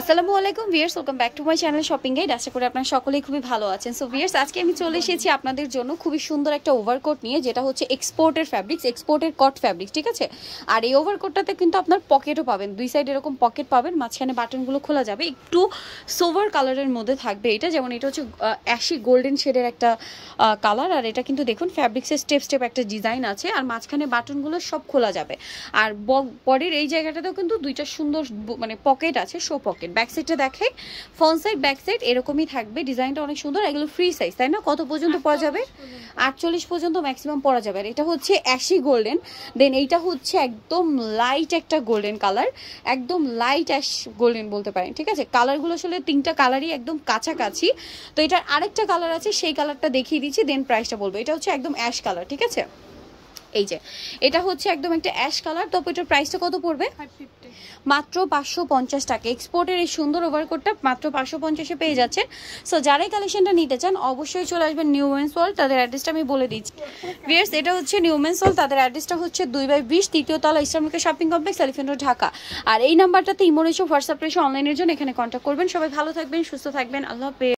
আসসালামু আলাইকুম viewers welcome back to my channel shopping guide আশা করি আপনারা সকলেই খুবই ভালো আছেন সো ভিয়ার্স আজকে আমি চলে এসেছি আপনাদের জন্য খুবই সুন্দর একটা ওভারকোট নিয়ে যেটা হচ্ছে এক্সপোর্টের ফ্যাব্রিক্স এক্সপোর্টের কট ফ্যাব্রিক্স ঠিক আছে আর এই ওভারকোটটাতে কিন্তু আপনার পকেটও পাবেন দুই সাইড এরকম পকেট পাবেন মাঝখানে বাটনগুলো খোলা যাবে একটু সোভার কালারের মধ্যে থাকবে এটা যেমন এটা হচ্ছে অ্যাশি গোল্ডেন শেডের একটা কালার আর এটা কিন্তু দেখুন ফ্যাব্রিক্সের স্টেপ স্টেপ একটা ডিজাইন আছে আর মাঝখানে বাটনগুলো সব খোলা যাবে আর বডির এই জায়গাটাতেও কিন্তু দুইটা সুন্দর মানে পকেট আছে শো পকেট পকেট ব্যাক সাইডটা দেখাই ফ্রন্ট সাইড ব্যাক সাইড এরকমই থাকবে ডিজাইনটা অনেক সুন্দর এগুলো ফ্রি সাইজ তাই না কত পর্যন্ত পরা যাবে আটচল্লিশ পর্যন্ত ম্যাক্সিমাম পরা যাবে আর এটা হচ্ছে অ্যাশি গোল্ডেন দেন এইটা হচ্ছে একদম লাইট একটা গোল্ডেন কালার একদম লাইট অ্যাশ গোল্ডেন বলতে পারেন ঠিক আছে কালারগুলো আসলে তিনটা কালারই একদম কাছাকাছি তো এটার আরেকটা কালার আছে সেই কালারটা দেখিয়ে দিচ্ছি দেন প্রাইসটা বলবো এটা হচ্ছে একদম অ্যাশ কালার ঠিক আছে এই যে এটা হচ্ছে একদম একটা অ্যাশ কালার তো এটার প্রাইসটা কত পড়বে মাত্র পাঁচশো পঞ্চাশ টাকা এক্সপোর্টের এই সুন্দর ওভারকোটটা মাত্র পাঁচশো পঞ্চাশে পেয়ে যাচ্ছেন সো যারাই কালেকশনটা নিতে চান অবশ্যই চলে আসবেন নিউ মেন্স ওয়াল তাদের অ্যাড্রেসটা আমি বলে দিচ্ছি ভিয়ার্স এটা হচ্ছে নিউ মেন্স ওয়াল তাদের অ্যাড্রেসটা হচ্ছে দুই বাই বিশ তৃতীয় তলা Islamic shopping complex Elephant Dhaka আর এই নাম্বারটাতে ইমোরেশো হোয়াটসঅ্যাপ রেশো অনলাইনের জন্য এখানে কন্ট্যাক্ট করবেন সবাই ভালো থাকবেন সুস্থ থাকবেন আল্লাহ হাফেজ